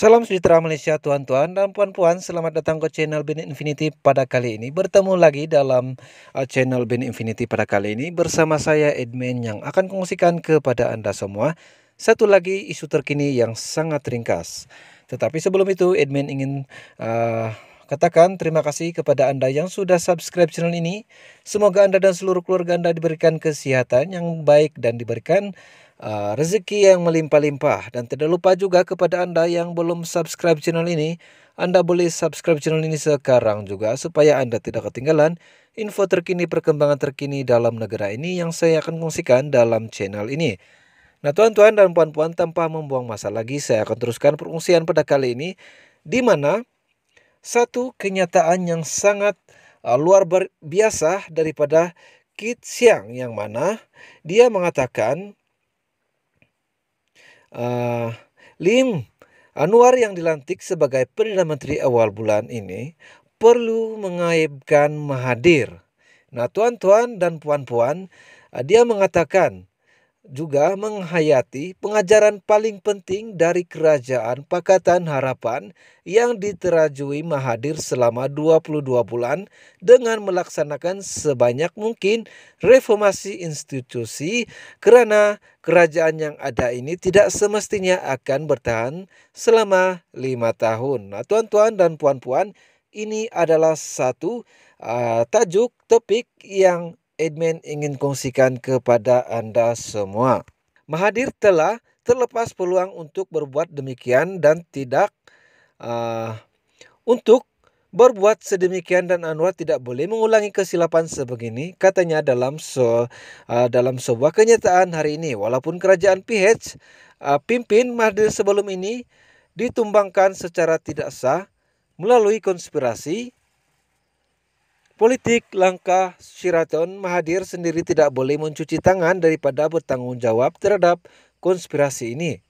Salam sejahtera Malaysia tuan-tuan dan puan-puan Selamat datang ke channel Bin Infinity pada kali ini Bertemu lagi dalam uh, channel Bin Infinity pada kali ini Bersama saya admin yang akan kongsikan kepada anda semua Satu lagi isu terkini yang sangat ringkas Tetapi sebelum itu admin ingin uh, Katakan terima kasih kepada Anda yang sudah subscribe channel ini. Semoga Anda dan seluruh keluarga Anda diberikan kesehatan yang baik dan diberikan Eh, rezeki yang melimpah-limpah dan tidak lupa juga kepada Anda yang belum subscribe channel ini, Anda boleh subscribe channel ini sekarang juga supaya Anda tidak ketinggalan info terkini perkembangan terkini dalam negara ini yang saya akan kongsikan dalam channel ini. Nah, tuan-tuan dan puan-puan tanpa membuang masa lagi, saya akan teruskan perungsian pada kali ini di mana satu kenyataan yang sangat uh, luar biasa daripada Kit Siang yang mana dia mengatakan uh, Lim Anwar yang dilantik sebagai Perdana Menteri awal bulan ini perlu mengaibkan Mahathir. Nah, tuan-tuan dan puan-puan, eh, dia mengatakan juga menghayati pengajaran paling penting dari Kerajaan Pakatan Harapan yang diterajui mahadir selama 22 bulan dengan melaksanakan sebanyak mungkin reformasi institusi karena kerajaan yang ada ini tidak semestinya akan bertahan selama lima tahun. Nah, tuan-tuan dan puan-puan, ini adalah satu uh, tajuk topik yang admin ingin kongsikan kepada Anda semua. Mahadir telah terlepas peluang untuk berbuat demikian dan tidak uh, untuk berbuat sedemikian dan Anwar tidak boleh mengulangi kesilapan sebegini katanya dalam se, uh, dalam sebuah kenyataan hari ini walaupun kerajaan PH uh, ah, pimpin Mahathir sebelum ini ditumbangkan secara tidak sah melalui konspirasi Politik langkah Shiraton Mahadir sendiri tidak boleh mencuci tangan daripada bertanggung jawab terhadap konspirasi ini.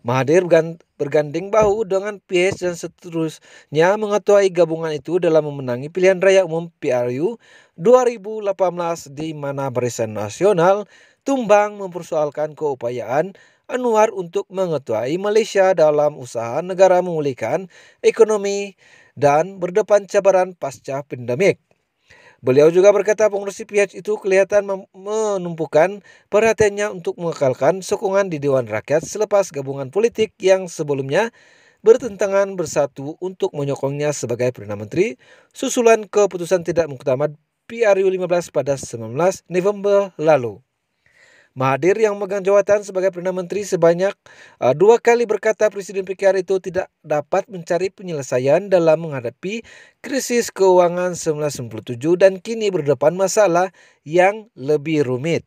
Mahadir berganding bahu dengan PS dan seterusnya mengetuai gabungan itu dalam memenangi pilihan raya umum PRU 2018 di mana Barisan Nasional tumbang mempersoalkan keupayaan Anwar untuk mengetuai Malaysia dalam usaha negara memulihkan ekonomi dan berdepan cabaran pasca pandemik. Beliau juga berkata pengurus PH itu kelihatan menumpukan perhatiannya untuk mengekalkan sokongan di Dewan Rakyat selepas gabungan politik yang sebelumnya bertentangan bersatu untuk menyokongnya sebagai Perdana Menteri, susulan keputusan tidak mengutamakan PRU 15 pada 19 November lalu. Mahathir yang memegang jawatan sebagai Perdana Menteri sebanyak uh, dua kali berkata Presiden PKR itu tidak dapat mencari penyelesaian dalam menghadapi krisis keuangan 1997 dan kini berdepan masalah yang lebih rumit.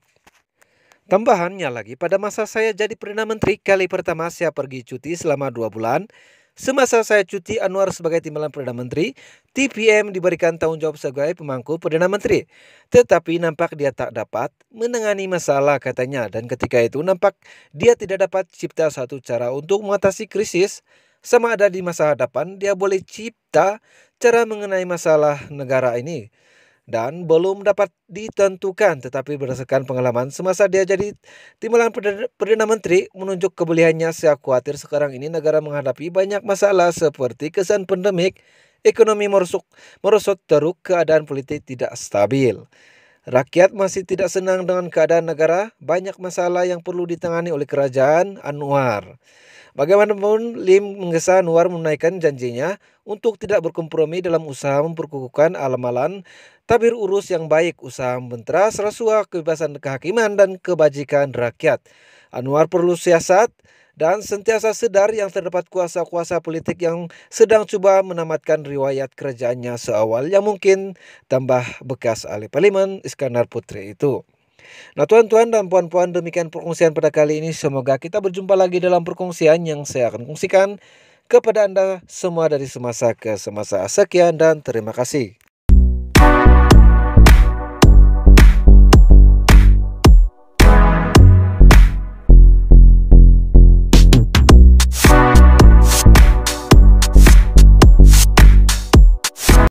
Tambahannya lagi, pada masa saya jadi Perdana Menteri, kali pertama saya pergi cuti selama dua bulan, Semasa saya cuti Anwar sebagai timbalan Perdana Menteri, TPM diberikan tanggung jawab sebagai pemangku Perdana Menteri. Tetapi nampak dia tak dapat menangani masalah katanya dan ketika itu nampak dia tidak dapat cipta satu cara untuk mengatasi krisis sama ada di masa hadapan dia boleh cipta cara mengenai masalah negara ini dan belum dapat ditentukan tetapi berdasarkan pengalaman semasa dia jadi timbalan Perdana Menteri menunjuk kebeliannya saya khawatir sekarang ini negara menghadapi banyak masalah seperti kesan pandemik, ekonomi merusuk, merosot teruk keadaan politik tidak stabil. Rakyat masih tidak senang dengan keadaan negara, banyak masalah yang perlu ditangani oleh kerajaan Anwar. Bagaimanapun, Lim menggesa Anwar menaikkan janjinya untuk tidak berkompromi dalam usaha memperkukuhkan alamalan tabir urus yang baik, usaha membentera, serasua kebebasan kehakiman dan kebajikan rakyat. Anwar perlu siasat dan sentiasa sedar yang terdapat kuasa-kuasa politik yang sedang coba menamatkan riwayat kerajaannya seawal yang mungkin tambah bekas ahli parlimen Iskandar Putri itu. Nah tuan-tuan dan puan-puan demikian perkongsian pada kali ini. Semoga kita berjumpa lagi dalam perkongsian yang saya akan kongsikan kepada Anda semua dari semasa ke semasa. Sekian dan terima kasih.